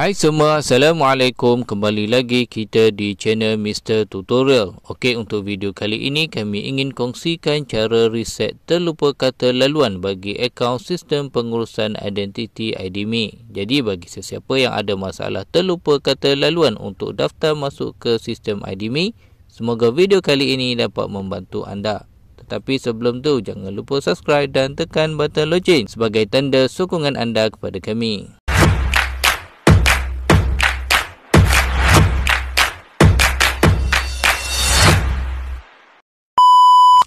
Hai semua, Assalamualaikum. Kembali lagi kita di channel Mr. Tutorial. Okey, untuk video kali ini kami ingin kongsikan cara reset terlupa kata laluan bagi akaun sistem pengurusan identiti IDMe. Jadi, bagi sesiapa yang ada masalah terlupa kata laluan untuk daftar masuk ke sistem IDMe, semoga video kali ini dapat membantu anda. Tetapi sebelum tu, jangan lupa subscribe dan tekan butang loceng sebagai tanda sokongan anda kepada kami.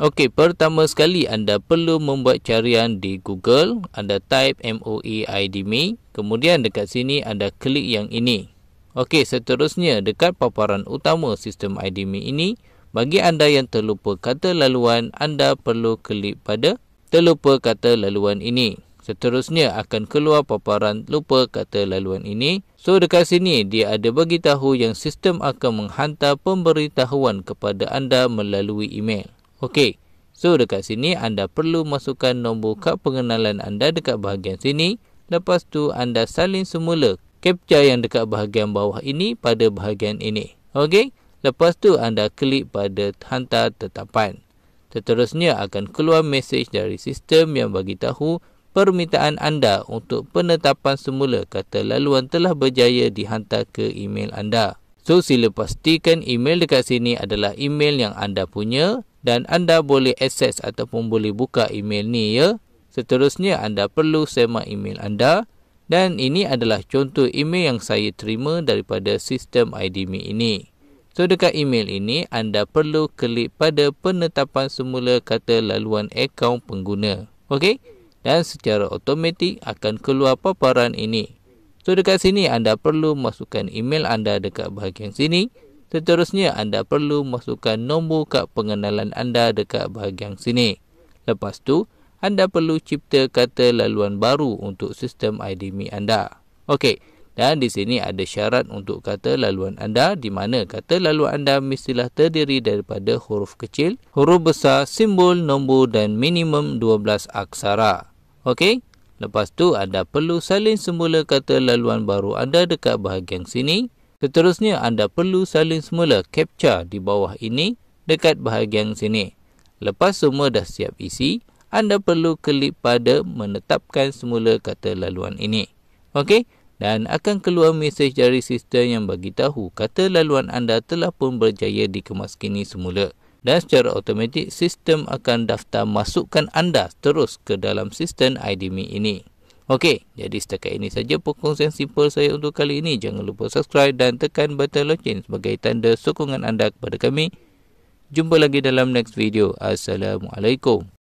Okey, pertama sekali anda perlu membuat carian di Google. Anda type MOE IDMe. Kemudian dekat sini anda klik yang ini. Okey, seterusnya dekat paparan utama sistem IDMe ini, bagi anda yang terlupa kata laluan, anda perlu klik pada terlupa kata laluan ini. Seterusnya akan keluar paparan lupa kata laluan ini. So dekat sini dia ada bagi tahu yang sistem akan menghantar pemberitahuan kepada anda melalui email. Okey. So dekat sini anda perlu masukkan nombor kad pengenalan anda dekat bahagian sini. Lepas tu anda salin semula captcha yang dekat bahagian bawah ini pada bahagian ini. Okey. Lepas tu anda klik pada hantar tetapan. Seterusnya akan keluar mesej dari sistem yang bagi tahu permintaan anda untuk penetapan semula kata laluan telah berjaya dihantar ke email anda. So sila pastikan email dekat sini adalah email yang anda punya dan anda boleh access ataupun boleh buka email ni ya. Seterusnya anda perlu semak email anda dan ini adalah contoh email yang saya terima daripada sistem IDMI ini. So dekat email ini anda perlu klik pada penetapan semula kata laluan akaun pengguna. Okey? Dan secara automatik akan keluar paparan ini. So dekat sini anda perlu masukkan email anda dekat bahagian sini. Seterusnya anda perlu masukkan nombor kad pengenalan anda dekat bahagian sini. Lepas tu anda perlu cipta kata laluan baru untuk sistem IDMI anda. Okey, dan di sini ada syarat untuk kata laluan anda di mana kata laluan anda mestilah terdiri daripada huruf kecil, huruf besar, simbol, nombor dan minimum 12 aksara. Okey, Lepas tu anda perlu salin semula kata laluan baru anda dekat bahagian sini. Seterusnya anda perlu salin semula captcha di bawah ini dekat bahagian sini. Lepas semua dah siap isi, anda perlu klik pada menetapkan semula kata laluan ini. Okey, dan akan keluar mesej dari sistem yang bagi tahu kata laluan anda telah pun berjaya dikemaskini semula dan secara automatik sistem akan daftar masukkan anda terus ke dalam sistem IDMe ini. Okey, jadi setakat ini saja perkongsian simple saya untuk kali ini. Jangan lupa subscribe dan tekan butang lonceng sebagai tanda sokongan anda kepada kami. Jumpa lagi dalam next video. Assalamualaikum.